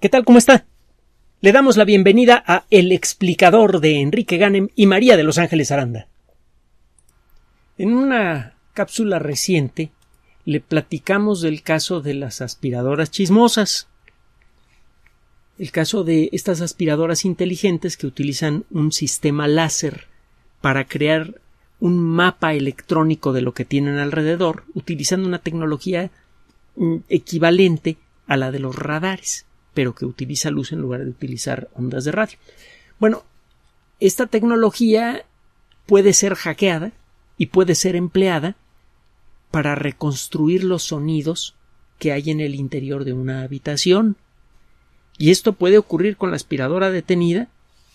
¿Qué tal? ¿Cómo está? Le damos la bienvenida a El explicador de Enrique Ganem y María de Los Ángeles Aranda. En una cápsula reciente le platicamos del caso de las aspiradoras chismosas. El caso de estas aspiradoras inteligentes que utilizan un sistema láser para crear un mapa electrónico de lo que tienen alrededor, utilizando una tecnología mm, equivalente a la de los radares pero que utiliza luz en lugar de utilizar ondas de radio. Bueno, esta tecnología puede ser hackeada y puede ser empleada para reconstruir los sonidos que hay en el interior de una habitación. Y esto puede ocurrir con la aspiradora detenida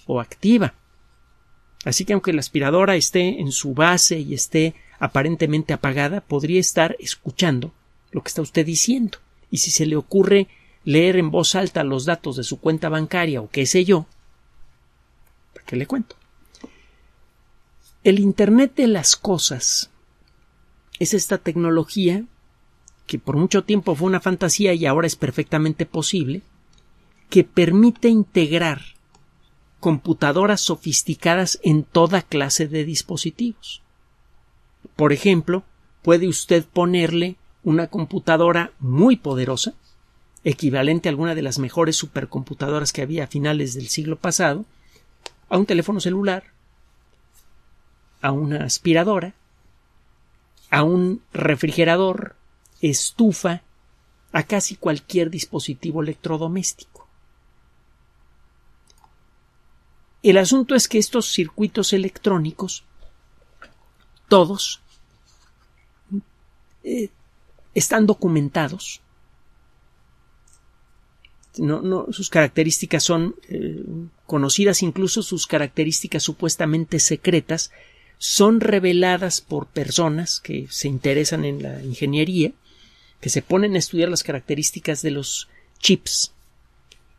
o activa. Así que aunque la aspiradora esté en su base y esté aparentemente apagada, podría estar escuchando lo que está usted diciendo. Y si se le ocurre leer en voz alta los datos de su cuenta bancaria o qué sé yo, ¿para qué le cuento? El Internet de las Cosas es esta tecnología que por mucho tiempo fue una fantasía y ahora es perfectamente posible, que permite integrar computadoras sofisticadas en toda clase de dispositivos. Por ejemplo, puede usted ponerle una computadora muy poderosa equivalente a alguna de las mejores supercomputadoras que había a finales del siglo pasado, a un teléfono celular, a una aspiradora, a un refrigerador, estufa, a casi cualquier dispositivo electrodoméstico. El asunto es que estos circuitos electrónicos, todos, eh, están documentados este, sus características son eh, conocidas, incluso sus características supuestamente secretas son reveladas por personas que se interesan en la ingeniería, que se ponen a estudiar las características de los chips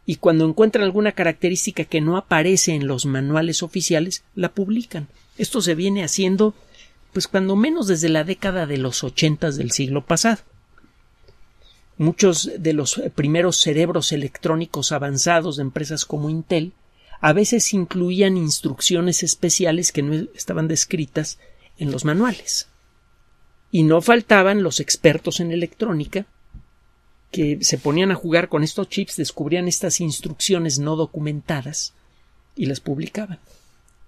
y cuando encuentran alguna característica que no aparece en los manuales oficiales, la publican. Esto se viene haciendo, pues cuando menos desde la década de los ochentas del siglo pasado. Muchos de los primeros cerebros electrónicos avanzados de empresas como Intel a veces incluían instrucciones especiales que no estaban descritas en los manuales. Y no faltaban los expertos en electrónica que se ponían a jugar con estos chips, descubrían estas instrucciones no documentadas y las publicaban.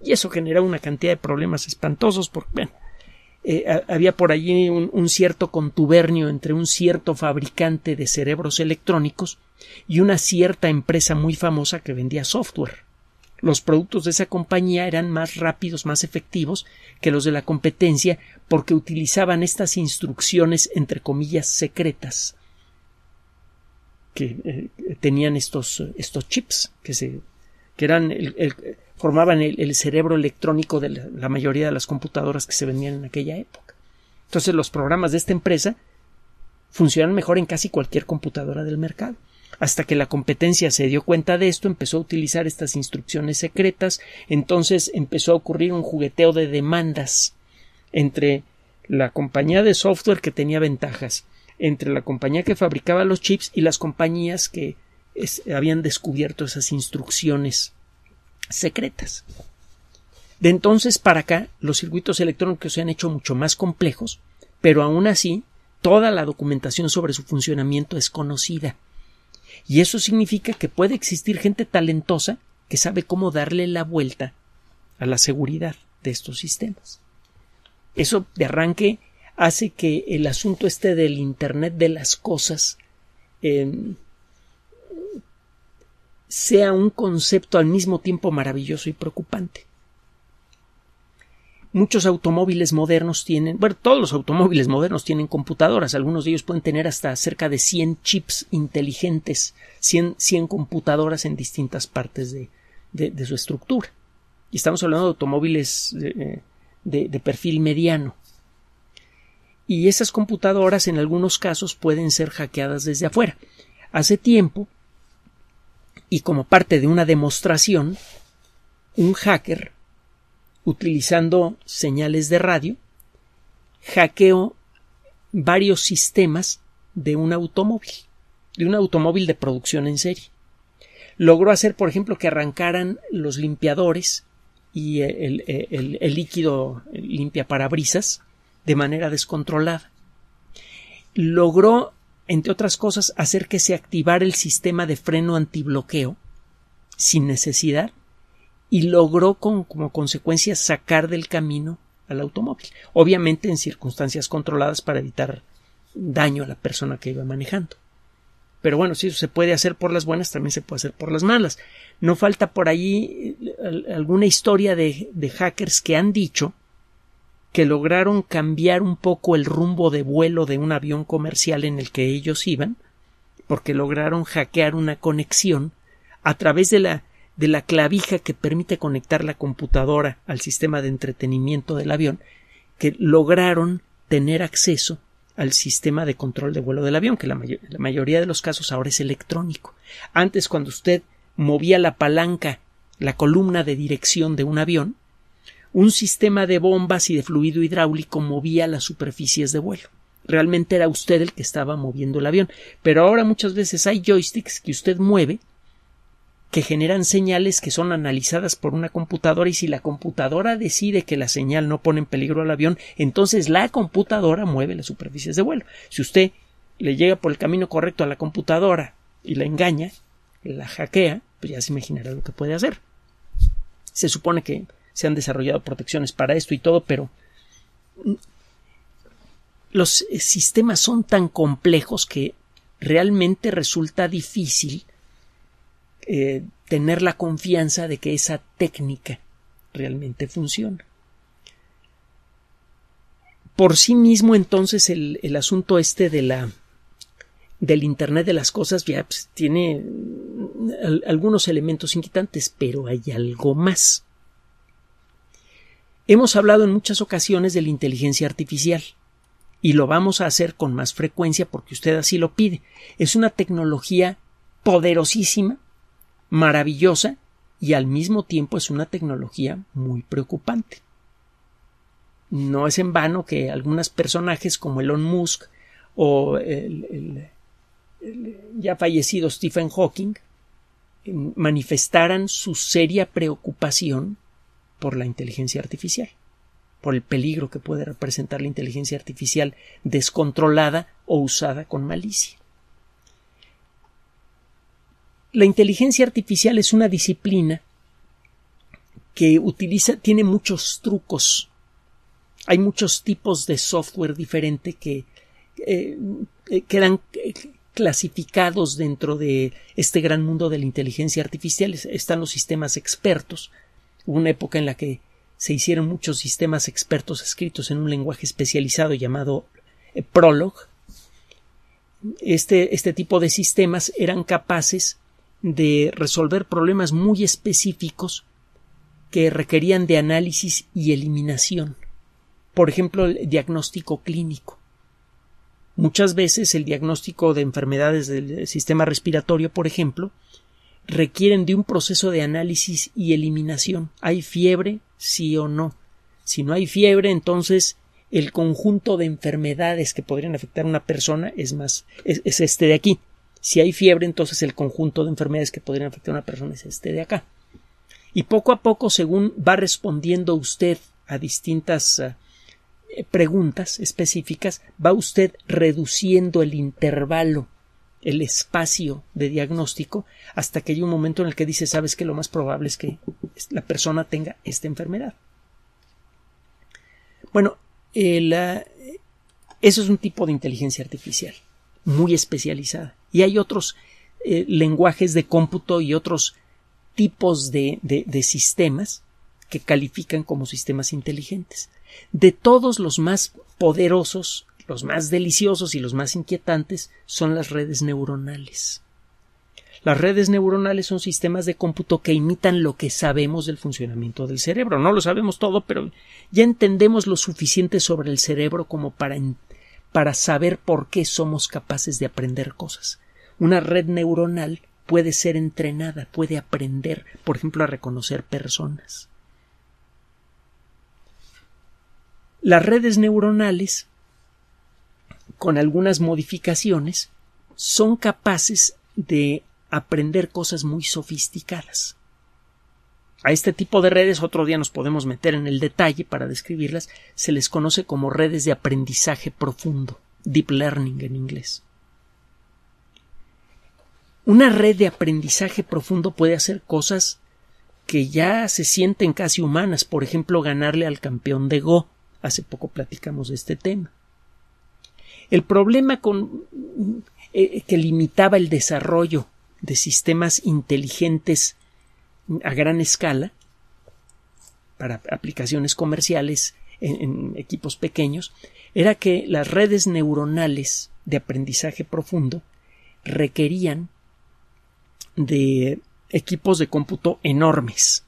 Y eso generaba una cantidad de problemas espantosos porque, bueno, eh, había por allí un, cierto contubernio entre un cierto fabricante de cerebros electrónicos y una cierta empresa muy famosa que vendía software. Los productos de esa compañía eran más rápidos, más efectivos que los de la competencia porque utilizaban estas instrucciones entre comillas secretas que eh, tenían estos, estos chips que se que eran el, formaban el, cerebro electrónico de la, mayoría de las computadoras que se vendían en aquella época. Entonces los programas de esta empresa funcionan mejor en casi cualquier computadora del mercado. Hasta que la competencia se dio cuenta de esto, empezó a utilizar estas instrucciones secretas, entonces empezó a ocurrir un jugueteo de demandas entre la compañía de software que tenía ventajas, entre la compañía que fabricaba los chips y las compañías que habían descubierto esas instrucciones secretas. De entonces para acá, los circuitos electrónicos se han hecho mucho más complejos, pero aún así, toda la documentación sobre su funcionamiento es conocida. Y eso significa que puede existir gente talentosa que sabe cómo darle la vuelta a la seguridad de estos sistemas. Eso de arranque hace que el asunto este del Internet de las cosas eh, sea un concepto al mismo tiempo maravilloso y preocupante. Muchos automóviles modernos tienen, bueno, todos los automóviles modernos tienen computadoras, algunos de ellos pueden tener hasta cerca de 100 chips inteligentes, 100, computadoras en distintas partes de, de, su estructura. Y estamos hablando de automóviles eh, de, de perfil mediano. Y esas computadoras en algunos casos pueden ser hackeadas desde afuera. Hace tiempo y como parte de una demostración, un hacker, utilizando señales de radio, hackeó varios sistemas de un automóvil, de un automóvil de producción en serie. Logró hacer, por ejemplo, que arrancaran los limpiadores y eh, eh, el, líquido limpia parabrisas de manera descontrolada. Logró entre otras cosas, hacer que se activara el sistema de freno antibloqueo sin necesidad y logró con, como consecuencia sacar del camino al automóvil, obviamente en circunstancias controladas para evitar daño a la persona que iba manejando. Pero bueno, si eso se puede hacer por las buenas, también se puede hacer por las malas. No falta por ahí eh, alguna historia de, de hackers que han dicho que lograron cambiar un poco el rumbo de vuelo de un avión comercial en el que ellos iban, porque lograron hackear una conexión a través de la, de la clavija que permite conectar la computadora al sistema de entretenimiento del avión, que lograron tener acceso al sistema de control de vuelo del avión, que la, la mayoría de los casos ahora es electrónico. Antes, cuando usted movía la palanca, la columna de dirección de un avión, un sistema de bombas y de fluido hidráulico movía las superficies de vuelo. Realmente era usted el que estaba moviendo el avión. Pero ahora muchas veces hay joysticks que usted mueve que generan señales que son analizadas por una computadora y si la computadora decide que la señal no pone en peligro al avión, entonces la computadora mueve las superficies de vuelo. Si usted le llega por el camino correcto a la computadora y la engaña, la hackea, pues ya se imaginará lo que puede hacer. Se supone que se han desarrollado protecciones para esto y todo, pero los sistemas son tan complejos que realmente resulta difícil eh, tener la confianza de que esa técnica realmente funciona. Por sí mismo, entonces, el, asunto este de la del Internet de las cosas ya pues, tiene mm, algunos elementos inquietantes, pero hay algo más. Hemos hablado en muchas ocasiones de la inteligencia artificial y lo vamos a hacer con más frecuencia porque usted así lo pide. Es una tecnología poderosísima, maravillosa y al mismo tiempo es una tecnología muy preocupante. No es en vano que algunos personajes como Elon Musk o el, ya fallecido Stephen Hawking mm, manifestaran su seria preocupación por la inteligencia artificial, por el peligro que puede representar la inteligencia artificial descontrolada o usada con malicia. La inteligencia artificial es una disciplina que utiliza, tiene muchos trucos. Hay muchos tipos de software diferente que eh, eh, quedan eh, clasificados dentro de este gran mundo de la inteligencia artificial. Están los sistemas expertos, una época en la que se hicieron muchos sistemas expertos escritos en un lenguaje especializado llamado eh, Prolog. Este, este tipo de sistemas eran capaces de resolver problemas muy específicos que requerían de análisis y eliminación. Por ejemplo, el diagnóstico clínico. Muchas veces el diagnóstico de enfermedades del sistema respiratorio, por ejemplo, requieren de un proceso de análisis y eliminación. ¿Hay fiebre? Sí o no. Si no hay fiebre, entonces el conjunto de enfermedades que podrían afectar a una persona es más, es, este de aquí. Si hay fiebre, entonces el conjunto de enfermedades que podrían afectar a una persona es este de acá. Y poco a poco, según va respondiendo usted a distintas eh, preguntas específicas, va usted reduciendo el intervalo el espacio de diagnóstico hasta que hay un momento en el que dice sabes que lo más probable es que la persona tenga esta enfermedad. Bueno, eh, eh, eso es un tipo de inteligencia artificial muy especializada. Y hay otros eh, lenguajes de cómputo y otros tipos de sistemas que califican como sistemas inteligentes. De todos los más poderosos los más deliciosos y los más inquietantes son las redes neuronales. Las redes neuronales son sistemas de cómputo que imitan lo que sabemos del funcionamiento del cerebro. No lo sabemos todo, pero ya entendemos lo suficiente sobre el cerebro como para, para saber por qué somos capaces de aprender cosas. Una red neuronal puede ser entrenada, puede aprender, por ejemplo, a reconocer personas. Las redes neuronales con algunas modificaciones, son capaces de aprender cosas muy sofisticadas. A este tipo de redes, otro día nos podemos meter en el detalle para describirlas, se les conoce como redes de aprendizaje profundo, deep learning en inglés. Una red de aprendizaje profundo puede hacer cosas que ya se sienten casi humanas, por ejemplo, ganarle al campeón de Go. Hace poco platicamos de este tema. El problema eh, eh, que limitaba el desarrollo de sistemas inteligentes a gran escala para aplicaciones comerciales en, equipos pequeños era que las redes neuronales de aprendizaje profundo requerían de equipos de cómputo enormes.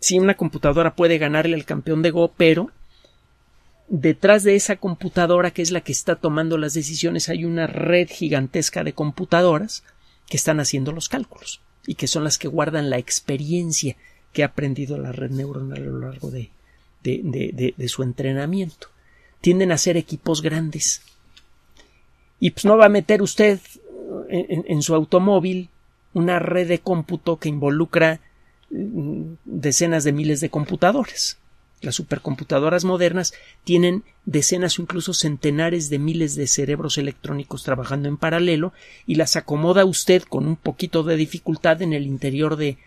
Si sí, una computadora puede ganarle al campeón de Go, pero detrás de esa computadora que es la que está tomando las decisiones hay una red gigantesca de computadoras que están haciendo los cálculos y que son las que guardan la experiencia que ha aprendido la red neuronal a lo largo de, su entrenamiento. Tienden a ser equipos grandes. Y pues, no va a meter usted en, su automóvil una red de cómputo que involucra mm, decenas de miles de computadores. Las supercomputadoras modernas tienen decenas o incluso centenares de miles de cerebros electrónicos trabajando en paralelo y las acomoda usted con un poquito de dificultad en el interior de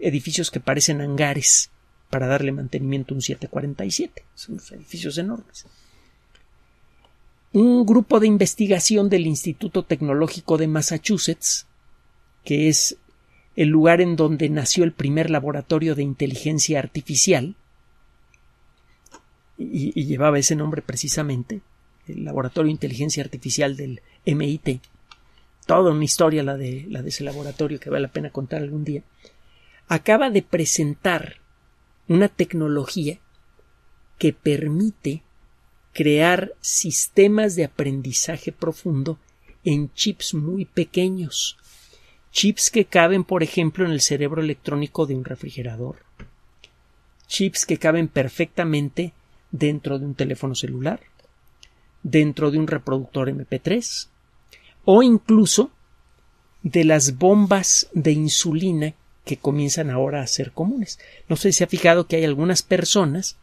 edificios que parecen hangares para darle mantenimiento a un 747. Son edificios enormes. Un grupo de investigación del Instituto Tecnológico de Massachusetts, que es el lugar en donde nació el primer laboratorio de inteligencia artificial, y, llevaba ese nombre precisamente, el Laboratorio de Inteligencia Artificial del MIT. Toda una historia la de, la de ese laboratorio que vale la pena contar algún día. Acaba de presentar una tecnología que permite crear sistemas de aprendizaje profundo en chips muy pequeños, chips que caben, por ejemplo, en el cerebro electrónico de un refrigerador, chips que caben perfectamente dentro de un teléfono celular, dentro de un reproductor MP3 o incluso de las bombas de insulina que comienzan ahora a ser comunes. No sé si ha fijado que hay algunas personas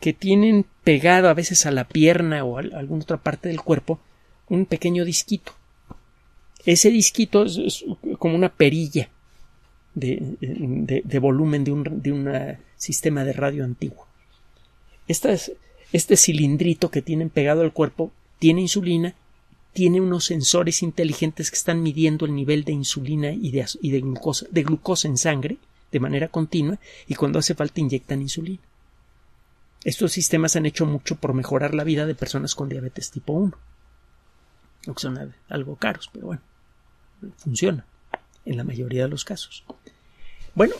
que tienen pegado a veces a la pierna o a alguna otra parte del cuerpo un pequeño disquito. Ese disquito es, como una perilla de, volumen de un sistema de radio antiguo este cilindrito que tienen pegado al cuerpo tiene insulina, tiene unos sensores inteligentes que están midiendo el nivel de insulina y de, glucosa, en sangre de manera continua y cuando hace falta inyectan insulina. Estos sistemas han hecho mucho por mejorar la vida de personas con diabetes tipo 1. No son algo caros, pero bueno, funciona en la mayoría de los casos. Bueno,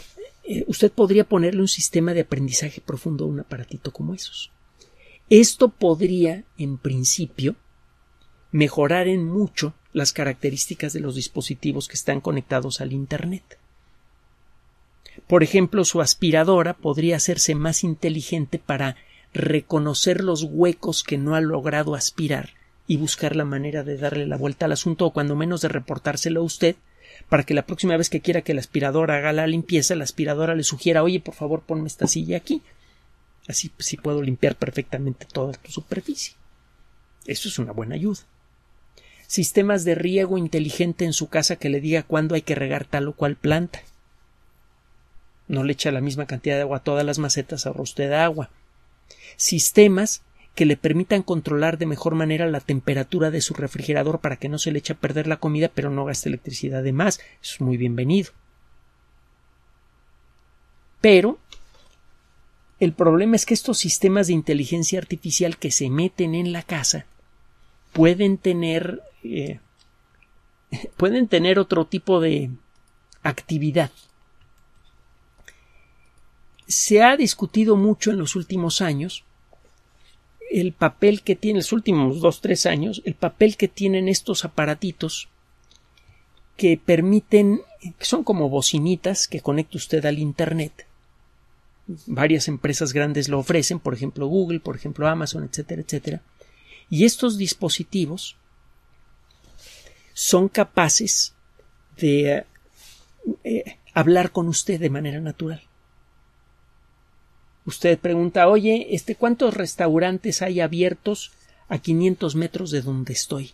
eh, usted podría ponerle un sistema de aprendizaje profundo a un aparatito como esos. Esto podría, en principio, mejorar en mucho las características de los dispositivos que están conectados al Internet. Por ejemplo, su aspiradora podría hacerse más inteligente para reconocer los huecos que no ha logrado aspirar y buscar la manera de darle la vuelta al asunto o cuando menos de reportárselo a usted para que la próxima vez que quiera que la aspiradora haga la limpieza, la aspiradora le sugiera, oye, por favor, ponme esta silla aquí. Así pues, sí puedo limpiar perfectamente toda tu superficie. Eso es una buena ayuda. Sistemas de riego inteligente en su casa que le diga cuándo hay que regar tal o cual planta. No le echa la misma cantidad de agua a todas las macetas, ahorra usted agua. Sistemas que le permitan controlar de mejor manera la temperatura de su refrigerador para que no se le eche a perder la comida pero no gaste electricidad de más. Eso es muy bienvenido. Pero el problema es que estos sistemas de inteligencia artificial que se meten en la casa pueden tener eh, pueden tener otro tipo de actividad. Se ha discutido mucho en los últimos años el papel que tiene, los últimos dos, tres años, el papel que tienen estos aparatitos que permiten, que son como bocinitas que conecta usted al Internet. Varias empresas grandes lo ofrecen, por ejemplo Google, por ejemplo Amazon, etcétera, etcétera. Y estos dispositivos son capaces de eh, hablar con usted de manera natural. Usted pregunta, oye, este, ¿cuántos restaurantes hay abiertos a 500 metros de donde estoy?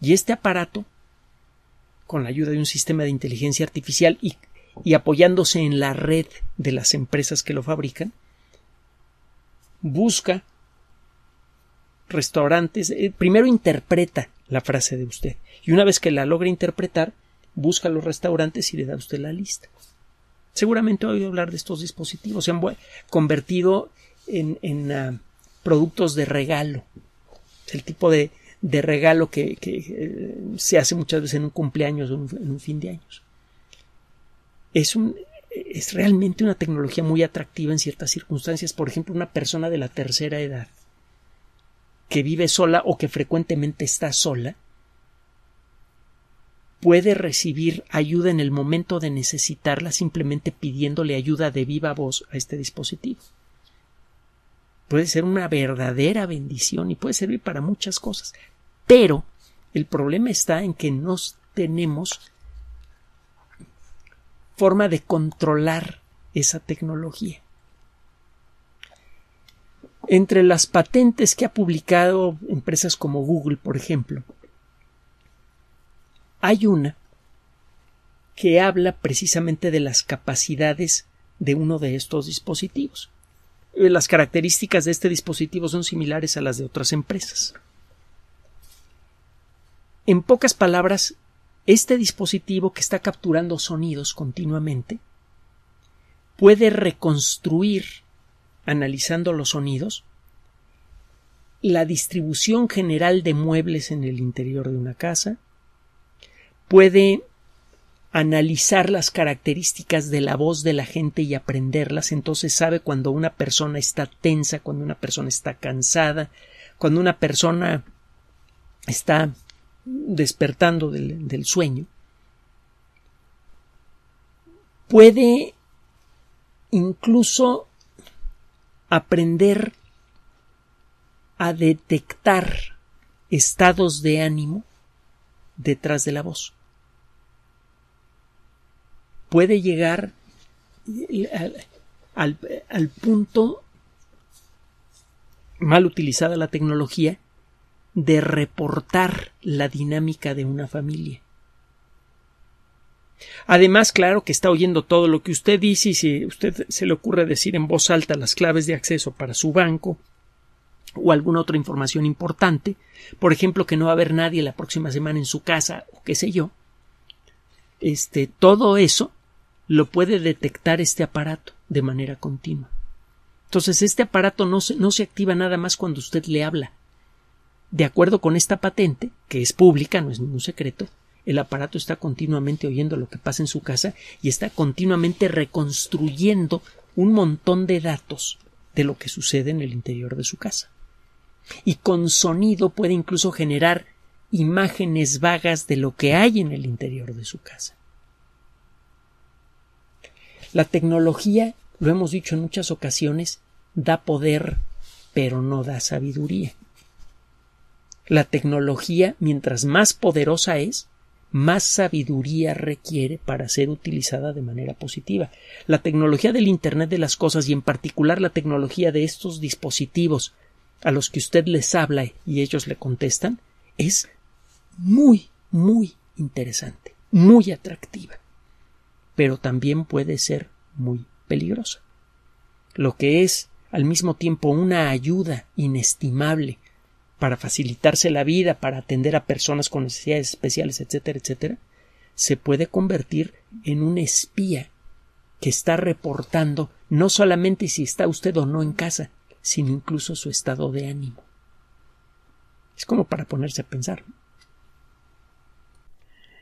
Y este aparato, con la ayuda de un sistema de inteligencia artificial y, apoyándose en la red de las empresas que lo fabrican, busca restaurantes, eh, primero interpreta la frase de usted y una vez que la logra interpretar, busca los restaurantes y le da a usted la lista. Seguramente he oído hablar de estos dispositivos. Se han convertido en, ah, productos de regalo. El tipo de, regalo que, eh, se hace muchas veces en un cumpleaños o en un fin de años. es realmente una tecnología muy atractiva en ciertas circunstancias. Por ejemplo, una persona de la tercera edad que vive sola o que frecuentemente está sola puede recibir ayuda en el momento de necesitarla simplemente pidiéndole ayuda de viva voz a este dispositivo. Puede ser una verdadera bendición y puede servir para muchas cosas. Pero el problema está en que no tenemos forma de controlar esa tecnología. Entre las patentes que ha publicado empresas como Google, por ejemplo, hay una que habla precisamente de las capacidades de uno de estos dispositivos. Eh, las características de este dispositivo son similares a las de otras empresas. En pocas palabras, este dispositivo que está capturando sonidos continuamente puede reconstruir, analizando los sonidos, la distribución general de muebles en el interior de una casa, puede analizar las características de la voz de la gente y aprenderlas, entonces sabe cuando una persona está tensa, cuando una persona está cansada, cuando una persona está despertando del, sueño, puede incluso aprender a detectar estados de ánimo detrás de la voz puede llegar al, punto mal utilizada la tecnología de reportar la dinámica de una familia. Además, claro que está oyendo todo lo que usted dice y si usted se le ocurre decir en voz alta las claves de acceso para su banco o alguna otra información importante, por ejemplo, que no va a haber nadie la próxima semana en su casa o qué sé yo, este, todo eso lo puede detectar este aparato de manera continua. Entonces, este aparato no se, no se activa nada más cuando usted le habla. De acuerdo con esta patente, que es pública, no es ningún secreto, el aparato está continuamente oyendo lo que pasa en su casa y está continuamente reconstruyendo un montón de datos de lo que sucede en el interior de su casa. Y con sonido puede incluso generar imágenes vagas de lo que hay en el interior de su casa. La tecnología, lo hemos dicho en muchas ocasiones, da poder, pero no da sabiduría. La tecnología, mientras más poderosa es, más sabiduría requiere para ser utilizada de manera positiva. La tecnología del Internet de las Cosas y en particular la tecnología de estos dispositivos a los que usted les habla y ellos le contestan es muy, muy interesante, muy atractiva pero también puede ser muy peligrosa. Lo que es al mismo tiempo una ayuda inestimable para facilitarse la vida, para atender a personas con necesidades especiales, etcétera, etcétera, se puede convertir en un espía que está reportando no solamente si está usted o no en casa, sino incluso su estado de ánimo. Es como para ponerse a pensar.